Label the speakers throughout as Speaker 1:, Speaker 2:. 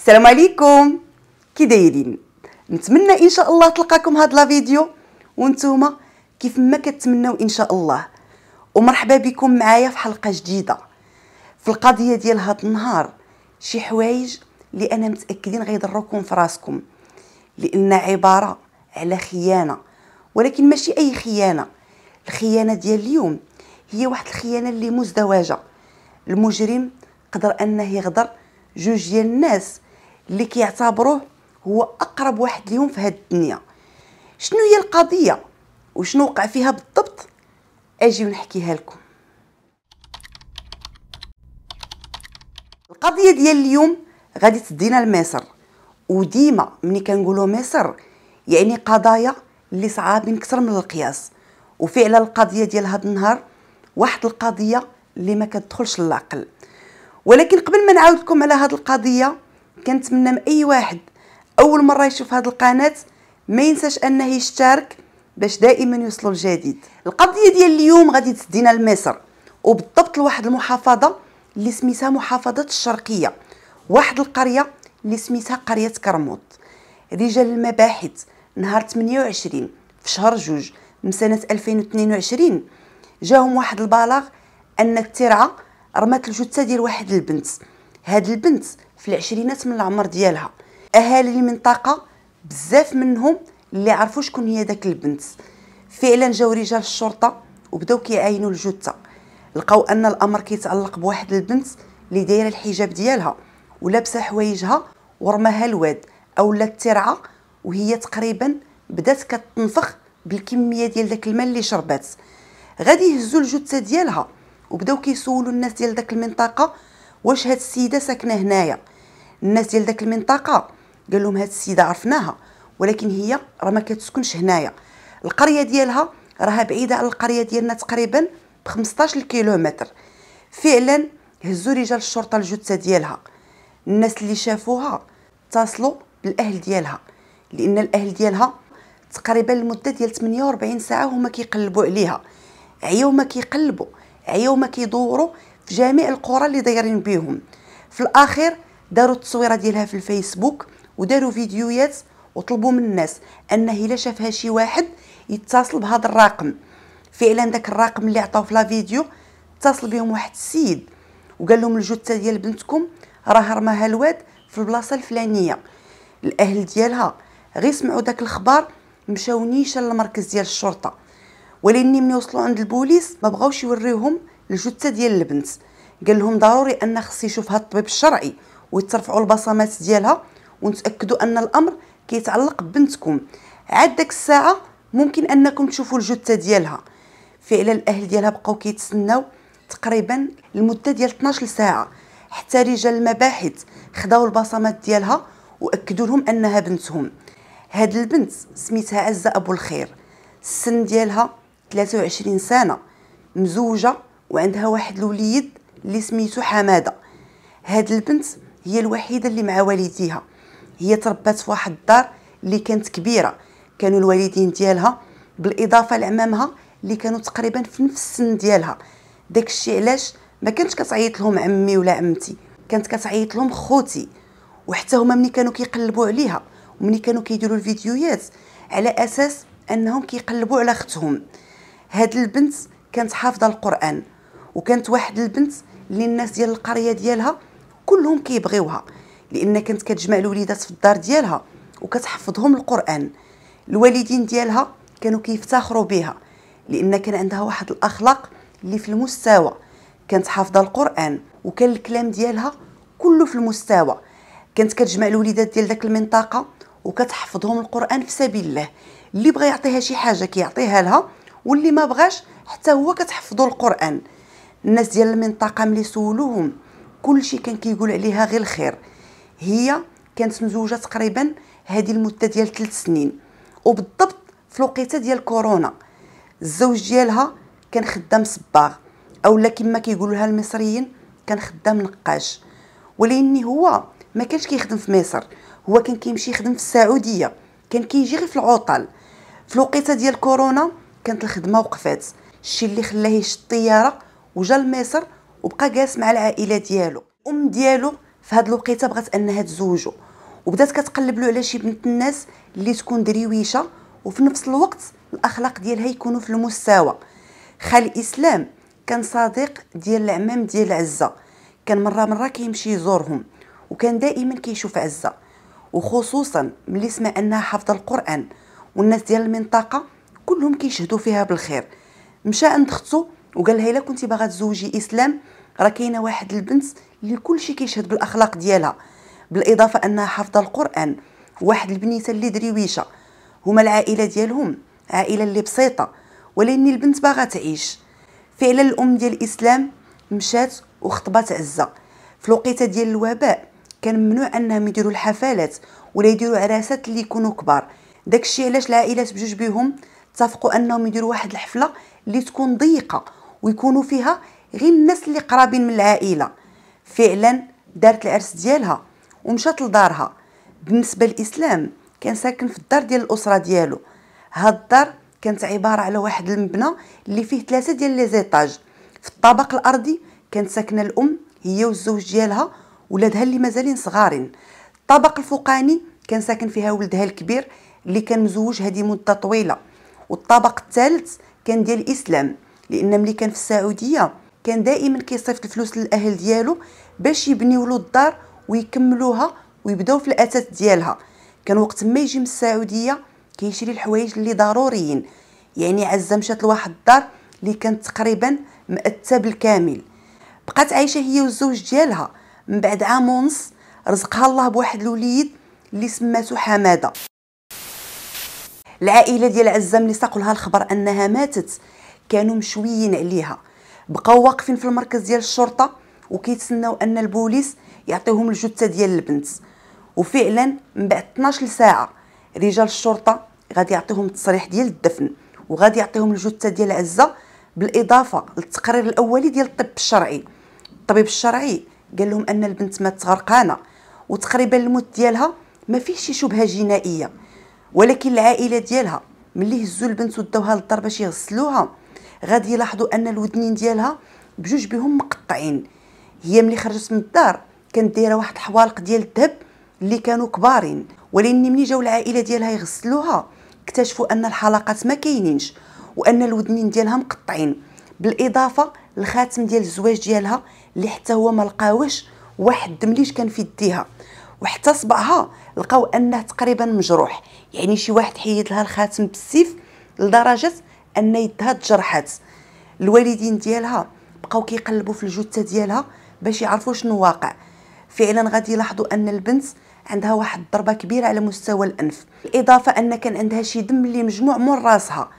Speaker 1: السلام عليكم كي دايرين نتمنى ان شاء الله تلقاكم هاد لا فيديو وانتم كيف ما كتمناو ان شاء الله ومرحبا بكم معايا في حلقه جديده في القضيه ديال هاد النهار شي حوايج اللي انا متاكدين غيضروكم في راسكم لان عباره على خيانه ولكن ماشي اي خيانه الخيانه ديال اليوم هي واحد الخيانه اللي مزدوجه المجرم قدر انه يغدر جوج ديال الناس اللي كيعتبروه هو اقرب واحد ليهم في هاد الدنيا شنو هي القضيه وشنو وقع فيها بالضبط اجي ونحكيها لكم القضيه ديال اليوم غادي تدينا لمصر وديما ملي كنقولوا مصر يعني قضايا اللي صعابين اكثر من القياس وفعلا القضيه ديال هاد النهار واحد القضيه اللي ما كتدخلش للعقل ولكن قبل ما نعاود لكم على هاد القضيه كنتمنى من اي واحد اول مره يشوف هذه القناه ما ينساش انه يشترك باش دائما يوصلوا الجديد القضيه ديال اليوم غادي تدينا لمصر وبالضبط لواحد المحافظه اللي سميتها محافظه الشرقيه واحد القريه اللي سميتها قريه كرموط رجال المباحث نهار 28 في شهر جوج من سنه 2022 جاهم واحد البلاغ ان الترعه رمات الجثه ديال واحد البنت هاد البنت في العشرينات من العمر ديالها اهالي المنطقه بزاف منهم اللي عرفوا شكون هي داك البنت فعلا جاو رجال الشرطه وبداو كيعاينوا الجثه لقاو ان الامر كيتعلق بواحد البنت اللي دايره الحجاب ديالها ولابسه حوايجها ورماها الواد اولا الترعه وهي تقريبا بدات كتنفخ بالكميه ديال داك الماء اللي شربات غادي يهزوا الجثه ديالها وبداو كيسولوا الناس ديال داك المنطقه واش هاد السيده ساكنه هنايا الناس ديال داك المنطقه قال لهم هاد السيده عرفناها ولكن هي راه ما كتسكنش هنايا القريه ديالها راها بعيده على القريه ديالنا تقريبا ب 15 كيلومتر فعلا هزوا رجال الشرطه الجثه ديالها الناس اللي شافوها اتصلوا بالاهل ديالها لان الاهل ديالها تقريبا المده ديال 48 ساعه هما كيقلبوا عليها عيوما كيقلبوا عيوما كيدوروا في جميع القرى اللي دايرين بيهم في الاخير داروا التصويره ديالها في الفيسبوك وداروا فيديوهات وطلبوا من الناس انه الا شافها شي واحد يتصل بهذا الرقم فعلا داك الرقم اللي عطاو في لا فيديو اتصل بهم واحد السيد وقال لهم الجثه ديال بنتكم راه رماها الواد في البلاصه الفلانيه الاهل ديالها غير سمعوا داك الخبر مشاو نيشان للمركز ديال الشرطه ولكن ملي وصلوا عند البوليس ما بغاوش يوريوهم الجثه ديال البنت قال لهم ضروري ان خص يشوفها الطبيب الشرعي ويترفعوا البصمات ديالها ونتاكدوا ان الامر كيتعلق ببنتكم عاد داك الساعه ممكن انكم تشوفوا الجثه ديالها فعلا الاهل ديالها بقاو كيتسناو تقريبا المده ديال 12 ساعه حتى رجال المباحث خداو البصمات ديالها واكدوا لهم انها بنتهم هاد البنت سميتها عزه ابو الخير السن ديالها 23 سنه مزوجه وعندها واحد الوليد اللي سميتو حماده هاد البنت هي الوحيده اللي مع والديها هي تربات في واحد الدار اللي كانت كبيره كانوا الوالدين ديالها بالاضافه لعمامها اللي كانوا تقريبا في نفس السن ديالها داكشي علاش ما كانتش كتعيط لهم عمي ولا عمتي كانت كتعيط لهم خوتي وحتى هما ملي كانوا كيقلبوا عليها وملي كانوا كيديروا الفيديوهات على اساس انهم كيقلبوا على اختهم هاد البنت كانت حافظه القران وكانت واحد البنت اللي الناس ديال القريه ديالها كلهم كيبغيوها لان كانت كتجمع الوليدات في الدار ديالها وكتحفظهم القران الوالدين ديالها كانوا كيفتخروا بها لان كان عندها واحد الاخلاق اللي في المستوى كانت حافظه القران وكان الكلام ديالها كله في المستوى كانت كتجمع الوليدات ديال داك المنطقه وكتحفظهم القران في سبيل الله اللي بغى يعطيها شي حاجه كيعطيها لها واللي ما بغاش حتى هو كتحفظوا القران الناس ديال المنطقه ملي سولوهم كلشي كان كيقول عليها غير الخير هي كانت مزوجه تقريبا هذه المده ديال 3 سنين وبالضبط في الوقيته ديال كورونا الزوج ديالها كان خدام صباغ اولا كما كيقولوا لها المصريين كان خدام نقاش ولاني هو ما كانش كيخدم في مصر هو كان كيمشي يخدم في السعوديه كان كيجي غير في العطل في الوقيته ديال كورونا كانت الخدمه وقفات الشيء اللي خلاه يشط الطياره وجا لمصر وبقى جالس مع العائله ديالو ام ديالو في هاد الوقيته بغات انها تزوجو وبدات كتقلب له على شي بنت الناس اللي تكون دريويشه وفي نفس الوقت الاخلاق ديالها يكونوا في المستوى خال اسلام كان صديق ديال العمام ديال عزه كان مره مره كيمشي يزورهم وكان دائما كيشوف عزه وخصوصا ملي سمع انها حافظه القران والناس ديال المنطقه كلهم كيشهدوا فيها بالخير مشى عند اختو وقال لها الا كنتي باغا تزوجي اسلام راه كاينه واحد البنت اللي كلشي كيشهد بالاخلاق ديالها بالاضافه انها حافظه القران واحد البنيته اللي درويشه هما العائله ديالهم عائله اللي بسيطه ولكن البنت باغا تعيش فعلا الام ديال اسلام مشات وخطبات عزه في الوقيته ديال الوباء كان ممنوع انهم يديروا الحفلات ولا يديروا عراسات اللي يكونوا كبار داكشي علاش العائلات بجوج بهم اتفقوا انهم يديروا واحد الحفله اللي تكون ضيقه ويكونوا فيها غير الناس اللي قرابين من العائله فعلا دارت العرس ديالها ومشات لدارها بالنسبه للاسلام كان ساكن في الدار ديال الاسره ديالو هاد الدار كانت عباره على واحد المبنى اللي فيه ثلاثه ديال لي في الطابق الارضي كانت ساكنه الام هي والزوج ديالها ولادها اللي مازالين صغارين الطابق الفوقاني كان ساكن فيها ولدها الكبير اللي كان مزوج هذه مده طويله والطابق الثالث كان ديال الاسلام لان ملي كان في السعوديه كان دائما كيصيفط الفلوس للاهل ديالو باش يبنيو له الدار ويكملوها ويبداو في الاساس ديالها كان وقت ما يجي من السعوديه كيشري الحوايج اللي ضروريين يعني عزه مشات لواحد الدار اللي كانت تقريبا مأتة بالكامل بقات عايشه هي والزوج ديالها من بعد عام ونص رزقها الله بواحد الوليد اللي سماتو حماده العائله ديال عزه ملي ساقوا لها الخبر انها ماتت كانوا مشويين عليها بقاو واقفين في المركز ديال الشرطه وكيتسناو ان البوليس يعطيهم الجثه ديال البنت وفعلا من بعد 12 ساعه رجال الشرطه غادي يعطيهم التصريح ديال الدفن وغادي يعطيهم الجثه ديال عزه بالاضافه للتقرير الاولي ديال الطب الشرعي الطبيب الشرعي قال لهم ان البنت مات غرقانه وتقريبا الموت ديالها ما فيهش شي شبهه جنائيه ولكن العائله ديالها ملي هزوا البنت وداوها للدار باش يغسلوها غادي يلاحظوا ان الودنين ديالها بجوج بهم مقطعين هي ملي خرجت من الدار كانت دايره واحد الحوالق ديال الذهب اللي كانوا كبارين ولكن ملي جاو العائله ديالها يغسلوها اكتشفوا ان الحلقات ما كاينينش وان الودنين ديالها مقطعين بالاضافه الخاتم ديال الزواج ديالها اللي حتى هو ما لقاوش واحد الدمليج كان في يديها وحتى صبعها لقاو انه تقريبا مجروح يعني شي واحد حيد لها الخاتم بالسيف لدرجه ان يدها تجرحات الوالدين ديالها بقاو كيقلبوا في الجثه ديالها باش يعرفوا شنو واقع فعلا غادي يلاحظوا ان البنت عندها واحد الضربه كبيره على مستوى الانف اضافه ان كان عندها شي دم اللي مجموع من راسها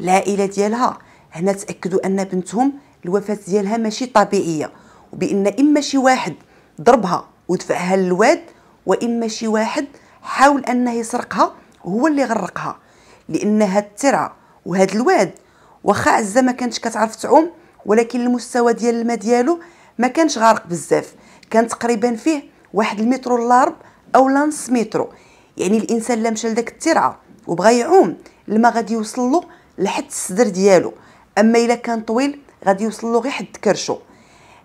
Speaker 1: العائله ديالها هنا تاكدوا ان بنتهم الوفاه ديالها ماشي طبيعيه وبان اما شي واحد ضربها ودفعها للواد واما شي واحد حاول انه يسرقها هو اللي غرقها لان هاد الترعه وهذا الواد واخا عزه ما كانتش كتعرف تعوم ولكن المستوى ديال الماء ديالو ما كانش غارق بزاف كان تقريبا فيه واحد المتر الارب او نص مترو يعني الانسان لا مشى لداك الترعه وبغى يعوم الماء غادي يوصل له لحد الصدر ديالو اما الا كان طويل غادي يوصل له غير حد كرشو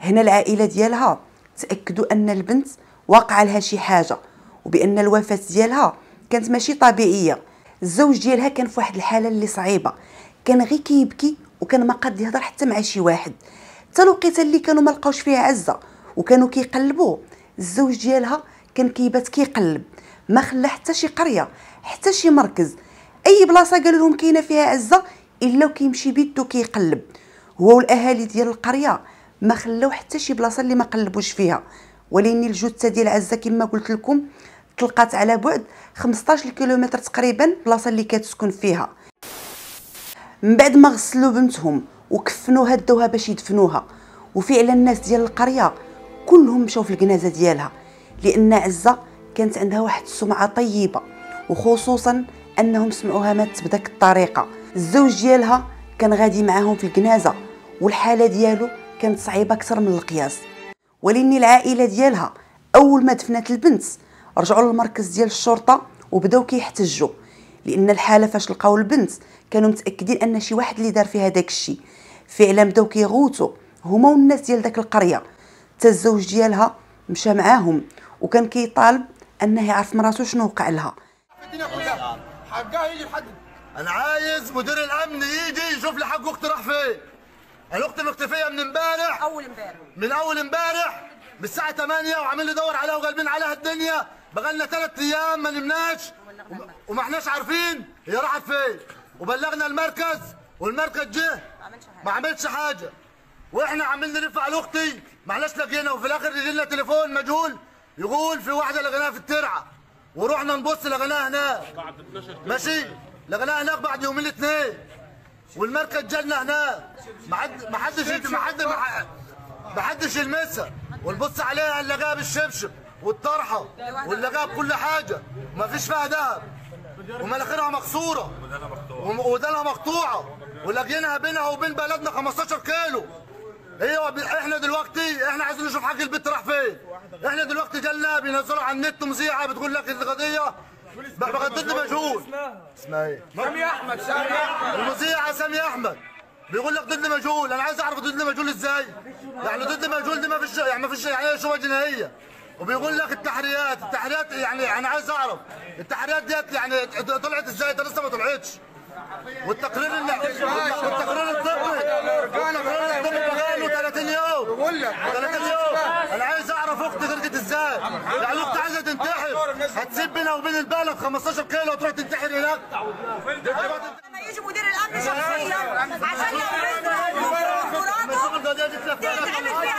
Speaker 1: هنا العائله ديالها تاكدوا ان البنت واقع لها شي حاجه وبان الوفاه ديالها كانت ماشي طبيعيه الزوج ديالها كان في واحد الحاله اللي صعيبه كان غير كيبكي وكان ما قاد يهضر حتى مع شي واحد حتى الوقيته اللي كانوا ما لقاوش فيها عزه وكانوا كيقلبوه الزوج ديالها كان كيبات كيقلب ما خلى حتى شي قريه حتى شي مركز اي بلاصه قالوا لهم كاينه فيها عزه الا كيمشي بيدو كيقلب هو والاهالي ديال القريه ما خلاو حتى شي بلاصه اللي ما قلبوش فيها ولاني الجثه ديال عزه كما قلت لكم تلقات على بعد 15 كيلومتر تقريبا البلاصه اللي كتسكن فيها من بعد ما غسلوا بنتهم وكفنوها داوها باش يدفنوها وفعلا الناس ديال القريه كلهم مشاو في الجنازه ديالها لان عزه كانت عندها واحد السمعه طيبه وخصوصا انهم سمعوها ماتت بداك الطريقه الزوج ديالها كان غادي معاهم في الجنازه والحاله ديالو كانت صعيبه اكثر من القياس ولكن العائله ديالها اول ما دفنت البنت رجعوا للمركز ديال الشرطه وبداو كيحتجوا لان الحاله فاش لقاو البنت كانوا متاكدين ان شي واحد اللي دار فيها داك الشيء فعلا بداو كيغوتوا هما والناس ديال داك القريه حتى الزوج ديالها مشى معاهم وكان كيطالب انه يعرف مراته شنو وقع لها
Speaker 2: انا عايز مدير الامن يجي يشوف لي حق اختي راح فين الاخت مختفيه من امبارح اول امبارح من اول امبارح من الساعه 8 وعامل لي دور عليها وقلبين عليها الدنيا بقالنا ثلاث ايام ما نمناش وما احناش عارفين هي راحت فين وبلغنا المركز والمركز جه ما عملش حاجه واحنا عملنا نرفع على اختي ما احناش لاقينا وفي الاخر يجي لنا تليفون مجهول يقول في واحده لقيناها في الترعه ورحنا نبص لقيناها هناك ماشي لقيناها هناك بعد يومين اثنين والمركز جالنا هناك ما حد ما حدش ما حد ما حدش يلمسها ونبص عليها نلاقيها بالشبشب والطرحه واللي جاب كل حاجه ما فيش فيها ذهب ومناخيرها مكسوره ودانها مقطوعه ولاجينها بينها وبين بلدنا 15 كيلو ايوه احنا دلوقتي احنا عايزين نشوف حاج البيت راح فين احنا دلوقتي جالنا بينزلوا على النت مذيعه بتقول لك القضيه بغداد مجهول اسمها ايه؟ سامي احمد سامي احمد المذيعه سامي احمد بيقول لك ضد مجهول انا عايز اعرف ضد مجهول ازاي يعني ضد مجهول دي ما فيش يعني ما فيش يعني شبهه جنائيه وبيقول لك التحريات التحريات يعني انا عايز اعرف التحريات ديت يعني طلعت ازاي ده لسه ما طلعتش والتقرير والتقرير الطبي التقرير الطبي بقى له 30 يوم 30 يوم انا عايز اعرف اختي طلعت ازاي يعني اختي عايزه تنتحر هتسيب بينها وبين البلد 15 كيلو وتروح تنتحر هناك لما يجي مدير الامن شخصيا عشان ينفذ مراته تتعمل فيها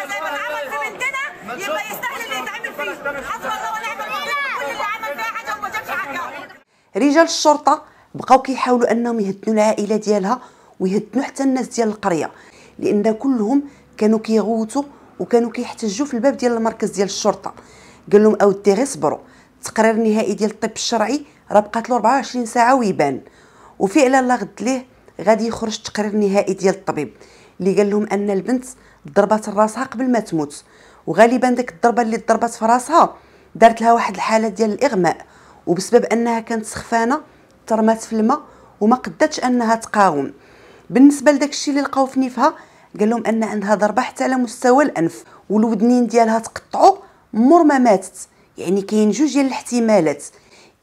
Speaker 1: رجال الشرطه بقاو كيحاولوا انهم يهدنوا العائله ديالها ويهدنوا حتى الناس ديال القريه لان كلهم كانوا كيغوتوا وكانوا كيحتجوا في الباب ديال المركز ديال الشرطه قال لهم اودي غير صبروا التقرير النهائي ديال الطب الشرعي راه بقات له 24 ساعه ويبان وفعلا لا غد ليه غادي يخرج التقرير النهائي ديال الطبيب اللي قال لهم ان البنت ضربات راسها قبل ما تموت وغالبا ديك الضربه اللي ضربات في راسها دارت لها واحد الحاله ديال الاغماء وبسبب انها كانت سخفانه ترمات في الماء وما قدتش انها تقاوم بالنسبه لداك الشيء اللي لقاو في نيفها قال لهم ان عندها ضربه حتى على مستوى الانف والودنين ديالها تقطعوا مور ما ماتت يعني كاين جوج ديال الاحتمالات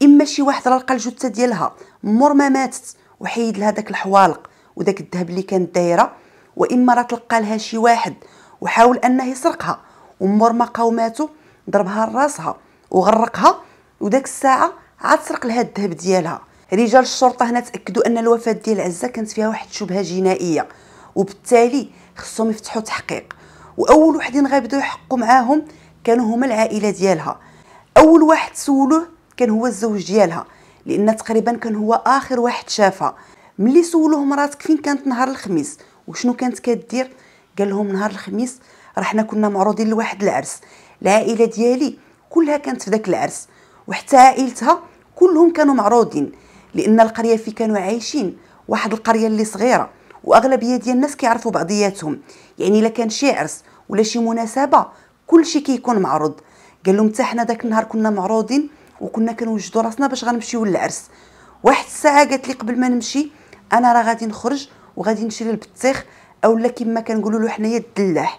Speaker 1: اما شي واحد راه لقى الجثه ديالها مور ما ماتت وحيد لها داك الحوالق وداك الذهب اللي كانت دايره واما راه تلقى لها شي واحد وحاول انه يسرقها ومور ما قاوماتو ضربها لراسها وغرقها وداك الساعه عاد سرق لها الذهب ديالها رجال الشرطه هنا تاكدوا ان الوفاه ديال عزه كانت فيها واحد الشبهه جنائيه وبالتالي خصهم يفتحوا تحقيق واول وحدين غيبداو يحقوا معاهم كانوا هما العائله ديالها اول واحد سولوه كان هو الزوج ديالها لان تقريبا كان هو اخر واحد شافها ملي سولوه مراتك فين كانت نهار الخميس وشنو كانت كدير قال لهم نهار الخميس راه حنا كنا معروضين لواحد العرس العائله ديالي كلها كانت في داك العرس وحتى عائلتها كلهم كانوا معروضين لان القريه في كانوا عايشين واحد القريه اللي صغيره واغلبيه ديال الناس كيعرفوا بعضياتهم يعني الا كان شي عرس ولا شي مناسبه كلشي كيكون معروض قال لهم حتى حنا داك النهار كنا معروضين وكنا كنوجدوا راسنا باش غنمشيو للعرس واحد الساعه قالت لي قبل ما نمشي انا راه غادي نخرج وغادي نشري البطيخ اولا كما كنقولوا له حنايا الدلاح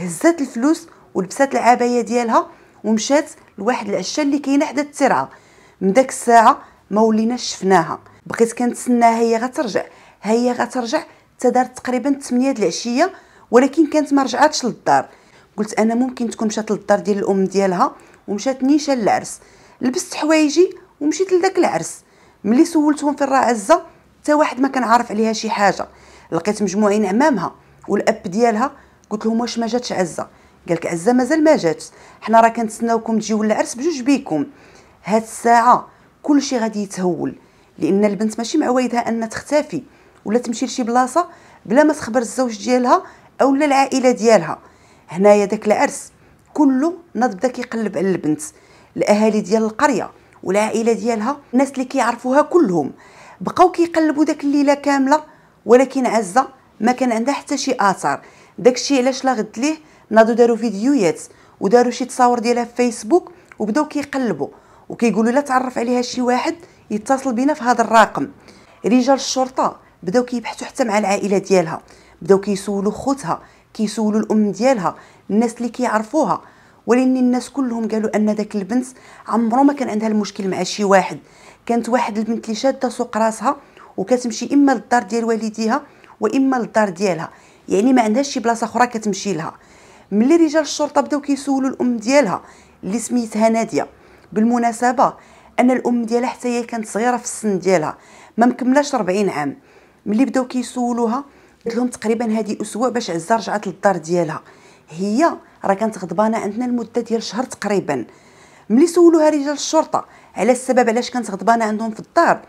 Speaker 1: هزات الفلوس ولبسات العبايه ديالها ومشات لواحد العشاء اللي كاينه حدا الترعه من داك الساعه ما وليناش شفناها بقيت كنتسناها هي غترجع هي غترجع حتى دارت تقريبا 8 د العشيه ولكن كانت ما رجعاتش للدار قلت انا ممكن تكون مشات للدار ديال الام ديالها ومشات نيشان للعرس لبست حوايجي ومشيت لذاك العرس ملي سولتهم في الرعزه عزه حتى واحد ما كان عارف عليها شي حاجه لقيت مجموعين عمامها والاب ديالها قلت لهم واش ما جاتش عزه قال لك عزه مازال ما جاتش حنا راه كنتسناوكم تجيو للعرس بجوج بيكم هاد الساعه كلشي غادي يتهول لان البنت ماشي معويدها ان تختفي ولا تمشي لشي بلاصه بلا ما تخبر الزوج ديالها او العائله ديالها هنايا داك العرس كله ناض بدا كيقلب على البنت الاهالي ديال القريه والعائله ديالها الناس اللي كيعرفوها كلهم بقاو كيقلبوا داك الليله كامله ولكن عزه ما كان عندها حتى شي اثار داكشي علاش لغت ليه نادو داروا فيديوهات وداروا شي تصاور ديالها في فيسبوك وبداو كيقلبوا وكيقولوا لا تعرف عليها شي واحد يتصل بينا في هذا الرقم رجال الشرطه بداو كيبحثوا حتى مع العائله ديالها بداو كيسولوا خوتها كيسولوا الام ديالها الناس اللي كيعرفوها ولكن الناس كلهم قالوا ان داك البنت عمرو ما كان عندها المشكل مع شي واحد كانت واحد البنت اللي شاده سوق راسها وكتمشي اما للدار ديال والديها واما للدار ديالها يعني ما عندهاش شي بلاصه اخرى كتمشي لها ملي رجال الشرطه بداو كيسولوا الام ديالها اللي سميتها ناديه بالمناسبه ان الام ديالها حتى هي كانت صغيره في السن ديالها ما مكملاش 40 عام ملي بداو كيسولوها قلت لهم تقريبا هذه اسبوع باش عزه رجعت للدار ديالها هي راه كانت غضبانه عندنا المده ديال شهر تقريبا ملي سولوها رجال الشرطه على السبب علاش كانت غضبانه عندهم في الدار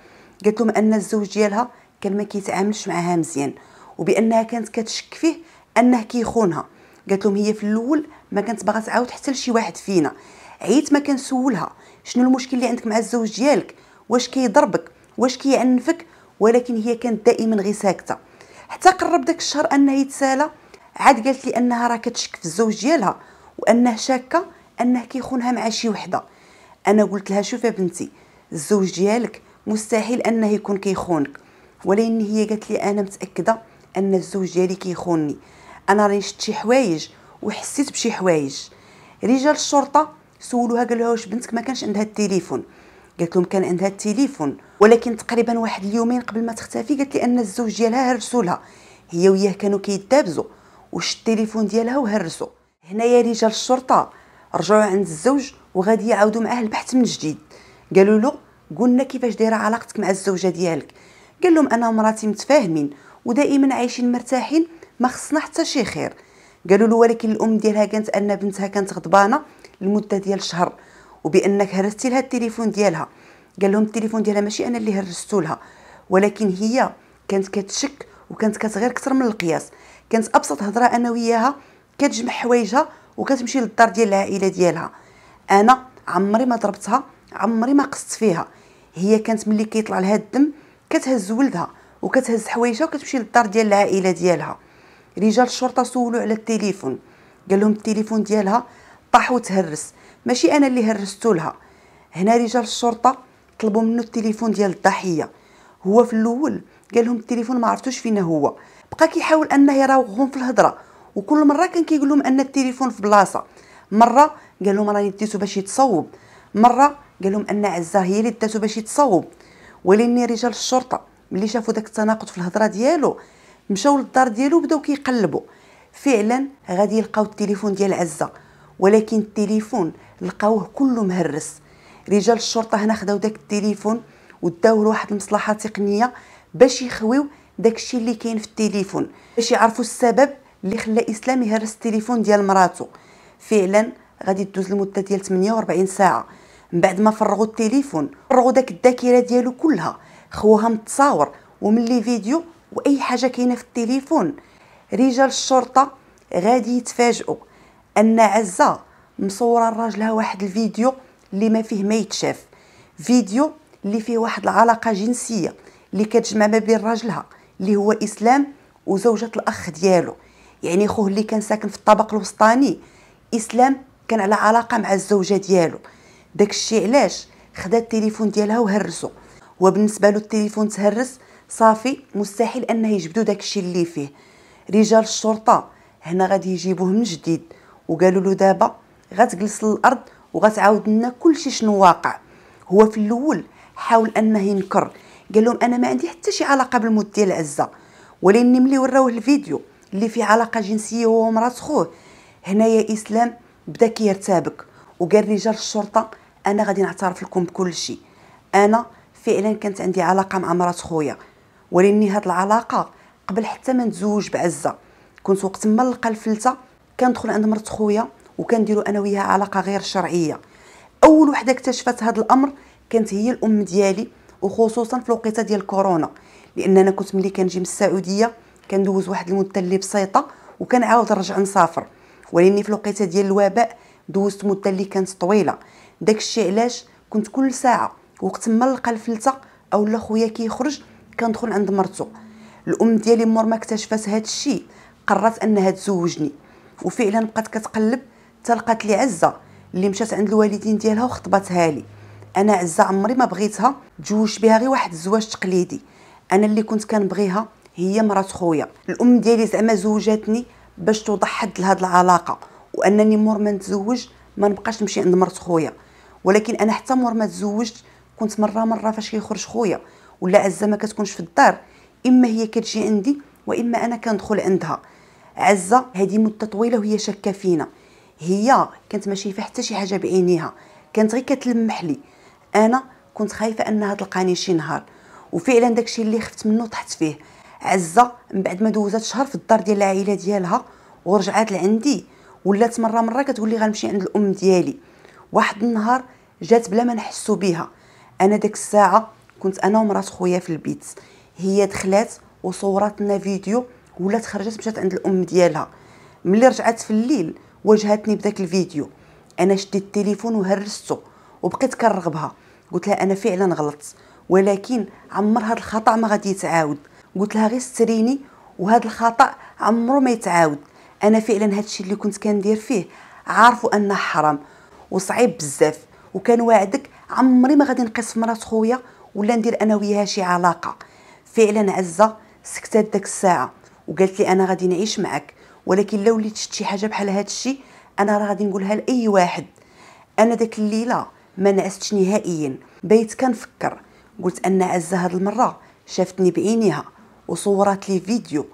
Speaker 1: قالت لهم ان الزوج ديالها كان ما كيتعاملش معاها مزيان وبانها كانت كتشك فيه انه كيخونها قالت لهم هي في الاول ما كانت باغا تعاود حتى لشي واحد فينا عيت ما كنسولها شنو المشكل اللي عندك مع الزوج ديالك واش كيضربك واش كيعنفك ولكن هي كانت دائما غير ساكته حتى قرب داك الشهر انه يتسالى عاد قالت لي انها راه كتشك في الزوج ديالها وانه شاكه انه كيخونها مع شي وحده انا قلت لها شوفي بنتي الزوج ديالك مستحيل انه يكون كيخونك ولكن هي قالت لي انا متاكده ان الزوج ديالي كيخونني انا راني شفت شي حوايج وحسيت بشي حوايج رجال الشرطه سولوها لها واش بنتك ما كانش عندها التليفون قالت لهم كان عندها التليفون ولكن تقريبا واحد اليومين قبل ما تختفي قالت لي ان الزوج ديالها هرسوا لها هي وياه كانوا كيتدابزوا وش التليفون ديالها وهرسوا هنايا رجال الشرطه رجعوا عند الزوج وغادي يعاودوا معاه البحث من جديد قالوا له قلنا كيفاش دايره علاقتك مع الزوجه ديالك قال لهم انا ومراتي متفاهمين ودائما عايشين مرتاحين ما خصنا حتى شي خير قالوا له ولكن الام ديالها كانت ان بنتها كانت غضبانه لمده ديال شهر وبانك هرستي لها التليفون ديالها قال لهم التليفون ديالها ماشي انا اللي هرستو لها ولكن هي كانت كتشك وكانت كتغير اكثر من القياس كانت ابسط هضره انا وياها كتجمع حوايجها وكتمشي للدار ديال العائله ديالها انا عمري ما ضربتها عمري ما قصت فيها هي كانت ملي كيطلع لها الدم كتهز ولدها وكتهز حوايجها وكتمشي للدار ديال العائله ديالها رجال الشرطه سولوا على التليفون قال لهم التليفون ديالها طاح وتهرس ماشي انا اللي هرستو لها هنا رجال الشرطه طلبوا منه التليفون ديال الضحيه هو في الاول قال لهم التليفون ما عرفتوش فين هو بقى كيحاول انه يراوغهم في الهضره وكل مره كان كيقول لهم ان التليفون في بلاصه مره قال لهم راني ديتو باش يتصوب مره قال لهم ان عزه هي اللي داتو باش يتصوب ولكن رجال الشرطه ملي شافوا داك التناقض في الهضره ديالو مشاو للدار ديالو بداو كيقلبوا فعلا غادي يلقاو التليفون ديال عزه ولكن التليفون لقاوه كله مهرس رجال الشرطه هنا خداو داك التليفون وداو لواحد المصلحه تقنيه باش يخويو داكشي اللي كاين في التليفون باش يعرفوا السبب اللي خلى اسلام يهرس التليفون ديال مراته فعلا غادي تدوز المده ديال 48 ساعه من بعد ما فرغوا التليفون فرغوا داك الذاكره ديالو كلها خوها متصاور ومن لي فيديو واي حاجه كاينه في التليفون رجال الشرطه غادي يتفاجئوا ان عزه مصوره لراجلها واحد الفيديو اللي ما فيه ما يتشاف فيديو اللي فيه واحد العلاقه جنسيه اللي كتجمع ما بين راجلها اللي هو اسلام وزوجة الاخ ديالو يعني خوه اللي كان ساكن في الطبق الوسطاني اسلام كان على علاقه مع الزوجه ديالو داكشي علاش خدا التليفون ديالها وهرسو وبالنسبه له التليفون تهرس صافي مستحيل انه يجبدوا داك الشيء اللي فيه رجال الشرطه هنا غادي يجيبوه من جديد وقالوا له دابا غتجلس للارض وغتعاود لنا كلشي شنو واقع هو في الاول حاول انه ينكر قال لهم انا ما عندي حتى شي علاقه بالموت ديال عزه ولكن ملي وراوه الفيديو اللي فيه علاقه جنسيه هو ومرات خوه هنايا اسلام بدا كيرتابك وقال رجال الشرطه انا غادي نعترف لكم بكل شيء انا فعلا كانت عندي علاقه مع مرات خويا ولاني هاد العلاقه قبل حتى ما نتزوج بعزه كنت وقت ما نلقى الفلته كندخل عند مرات خويا وكنديروا انا وياها علاقه غير شرعيه اول وحده اكتشفت هذا الامر كانت هي الام ديالي وخصوصا في الوقيته ديال كورونا لان انا كنت ملي كنجي من السعوديه كندوز واحد المده اللي بسيطه وكنعاود نرجع نسافر ولاني في الوقيته ديال الوباء دوزت مده اللي كانت طويله داكشي علاش كنت كل ساعه وقت ما لقى الفلته اولا خويا كيخرج كندخل عند مرتو الام ديالي مور ما اكتشفت هذا الشيء قررت انها تزوجني وفعلا بقات كتقلب تلقات لي عزه اللي مشات عند الوالدين ديالها وخطبتها لي انا عزه عمري ما بغيتها تجوج بها غير واحد الزواج تقليدي انا اللي كنت كنبغيها هي مرات خويا الام ديالي زعما زوجاتني باش توضح حد لهاد العلاقه وانني مور ما نتزوج ما نبقاش نمشي عند مرت خويا ولكن انا حتى مور ما تزوجت كنت مره مره فاش كيخرج خويا ولا عزه ما كتكونش في الدار اما هي كتجي عندي واما انا كندخل عندها عزه هذه مده طويله وهي شاكه فينا هي كانت ماشي في حتى شي حاجه بعينيها كانت غير كتلمح لي انا كنت خايفه انها تلقاني شي نهار وفعلا داكشي اللي خفت منه طحت فيه عزه من بعد ما دوزات شهر في الدار ديال العائله ديالها ورجعات لعندي ولات مره مره كتقول لي غنمشي عند الام ديالي واحد النهار جات بلا ما نحسو بيها انا ديك الساعه كنت انا ومرات خويا في البيت هي دخلات وصورتنا فيديو ولات خرجت مشات عند الام ديالها ملي رجعت في الليل واجهتني بداك الفيديو انا شديت التليفون وهرسته وبقيت كنرغبها قلت لها انا فعلا غلطت ولكن عمر هذا الخطا ما غادي يتعاود قلت لها غير ستريني وهذا الخطا عمره ما يتعاود انا فعلا هذا الشيء اللي كنت كندير فيه عارفه انه حرام وصعيب بزاف وكان وعدك عمري ما غادي نقيس مرات خويا ولا ندير انا وياها شي علاقه فعلا عزه سكتات داك الساعه وقالت لي انا غادي نعيش معك ولكن لو وليت شفت شي حاجه بحال هاد الشيء انا راه غادي نقولها لاي واحد انا داك الليله ما نعستش نهائيا بيت كنفكر قلت ان عزه هاد المره شافتني بعينيها وصورت لي فيديو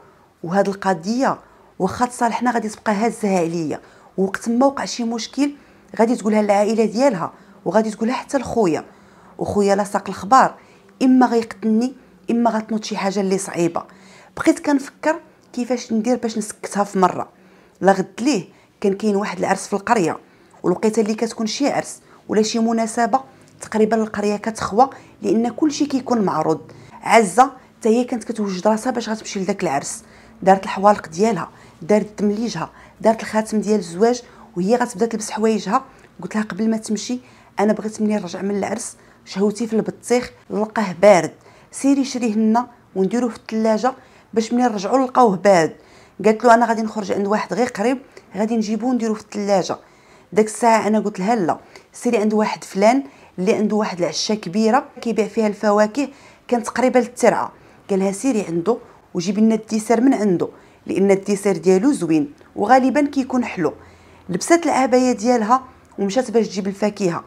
Speaker 1: وهاد القضيه واخا تصالحنا غادي تبقى هازه عليا وقت ما وقع شي مشكل غادي تقولها للعائله ديالها وغادي تقولها حتى لخويا وخويا لاصق الخبار اما غيقتلني اما غتنوض شي حاجه اللي صعيبه بقيت كنفكر كيفاش ندير باش نسكتها في مره لا غد ليه كان كاين واحد العرس في القريه والوقيته اللي كتكون شي عرس ولا شي مناسبه تقريبا القريه كتخوى لان كلشي كيكون معروض عزه حتى هي كانت كتوجد راسها باش غتمشي لذاك العرس دارت الحوالق ديالها دارت تمليجها دارت الخاتم ديال الزواج وهي غتبدا تلبس حوايجها قلت لها قبل ما تمشي انا بغيت ملي نرجع من العرس شهوتي في البطيخ نلقاه بارد سيري شريه لنا ونديروه في الثلاجه باش ملي نرجعو نلقاوه بارد قالت له انا غادي نخرج عند واحد غير قريب غادي نجيبوه نديروه في الثلاجه داك الساعه انا قلت لها لا سيري عند واحد فلان اللي عنده واحد العشه كبيره كيبيع فيها الفواكه كانت تقريبا للترعه قال لها سيري عنده وجيب لنا الديسير من عنده لان الديسير ديالو زوين وغالبا كيكون حلو لبسات العبايه ديالها ومشات باش تجيب الفاكهه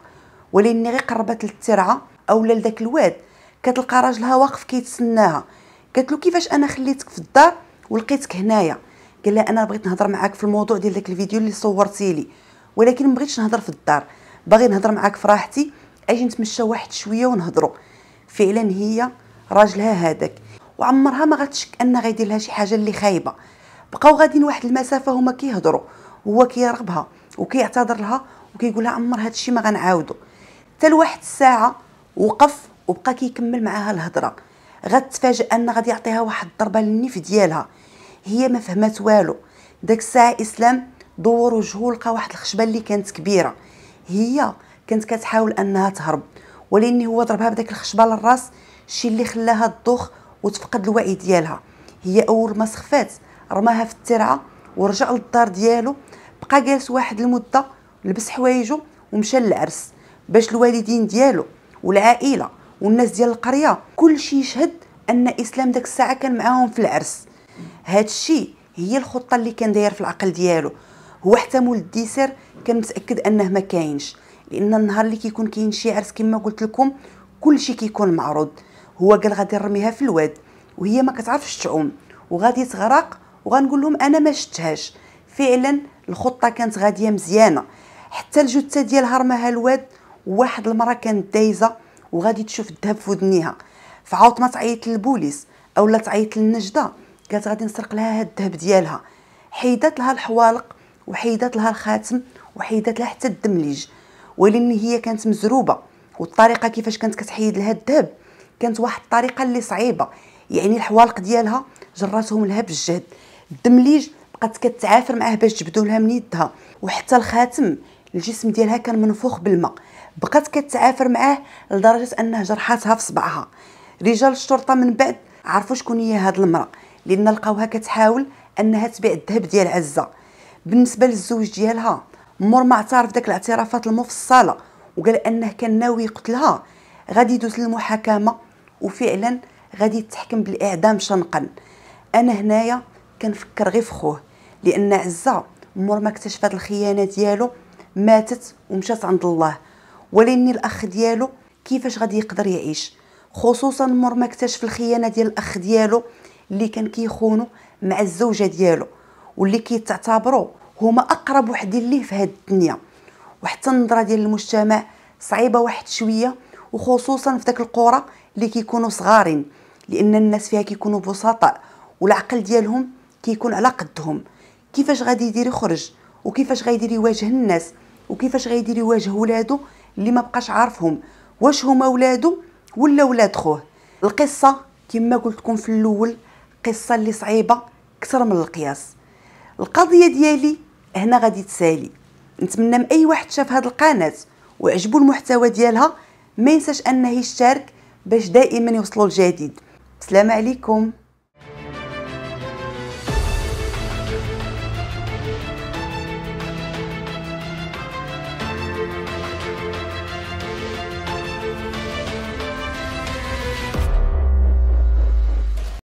Speaker 1: ولاني غير قربت للترعه اولا لذاك الواد كتلقى راجلها واقف كيتسناها قالت له كيفاش انا خليتك في الدار ولقيتك هنايا قال لها انا بغيت نهضر معاك في الموضوع ديال داك الفيديو اللي صورتي لي ولكن ما بغيتش نهضر في الدار باغي نهضر معاك في راحتي اجي نتمشى واحد شويه ونهضروا فعلا هي راجلها هذاك وعمرها ما غتشك ان غيدير لها شي حاجه اللي خايبه بقاو غاديين واحد المسافه هما كيهضروا هو كيرغبها وكيعتذر لها وكيقول لها عمر هادشي ما غنعاودو حتى لواحد الساعه وقف وبقى كيكمل معاها الهضره غتفاجئ ان غادي يعطيها واحد الضربه للنيف ديالها هي ما فهمت والو داك الساعه اسلام دور وجهه لقى واحد الخشبه اللي كانت كبيره هي كانت كتحاول انها تهرب ولكن هو ضربها بداك الخشبه للراس الشي اللي خلاها تضخ وتفقد الوعي ديالها هي اول ما سخفات رماها في الترعه ورجع للدار ديالو بقى جالس واحد المده لبس حوايجو ومشى للعرس باش الوالدين ديالو والعائله والناس ديال القريه كلشي يشهد ان اسلام داك الساعه كان معاهم في العرس هذا الشيء هي الخطه اللي كان داير في العقل ديالو هو حتى مول الديسير كان متاكد انه ما كاينش لان النهار اللي كيكون كاين شي عرس كما قلت لكم كلشي كيكون معروض هو قال غادي نرميها في الواد وهي ما كتعرفش تعوم وغادي تغرق وغنقول لهم انا ما شتهاش فعلا الخطه كانت غاديه مزيانه حتى الجثه ديالها رماها الواد واحد المراه كانت دايزه وغادي تشوف الذهب في ودنيها فعاوت ما تعيط للبوليس اولا تعيط للنجده قالت غادي نسرق لها هاد الذهب ديالها حيدات لها الحوالق وحيدات لها الخاتم وحيدات لها حتى الدمليج ولكن هي كانت مزروبه والطريقه كيفاش كانت كتحيد لها الذهب كانت واحد الطريقه اللي صعيبه يعني الحوالق ديالها جراتهم لها بالجهد الدمليج بقات كتعافر معاه باش جبدوا لها من يدها وحتى الخاتم الجسم ديالها كان منفوخ بالماء بقات كتعافر معاه لدرجه انه جرحاتها في صبعها رجال الشرطه من بعد عرفوا شكون هي هاد المراه لان لقاوها كتحاول انها تبيع الذهب ديال عزه بالنسبه للزوج ديالها مور ما اعترف داك الاعترافات المفصله وقال انه كان ناوي يقتلها غادي يدوز للمحاكمه وفعلا غادي يتحكم بالاعدام شنقا انا هنايا كنفكر غير في خوه لان عزه مور ما اكتشفت الخيانه ديالو ماتت ومشات عند الله ولكن الاخ ديالو كيفاش غادي يقدر يعيش خصوصا مور ما اكتشف الخيانه ديال الاخ ديالو اللي كان كيخونو مع الزوجه ديالو واللي كيتعتبروا هما اقرب وحدين ليه في هذه الدنيا وحتى النظره ديال المجتمع صعيبه واحد شويه وخصوصا في ذاك القرى اللي كيكونوا صغارين لان الناس فيها كيكونوا بسطاء والعقل ديالهم كيكون على قدهم كيفاش غادي يدير يخرج وكيفاش غادي يواجه الناس وكيفاش غيدير يواجه ولادو اللي ما بقاش عارفهم واش هما ولادو ولا ولاد خوه القصه كما قلت لكم في الاول قصه اللي صعيبه اكثر من القياس القضيه ديالي هنا غادي تسالي نتمنى من اي واحد شاف هذه القناه وعجبو المحتوى ديالها ما ينساش انه يشترك باش دائما يوصلوا الجديد السلام عليكم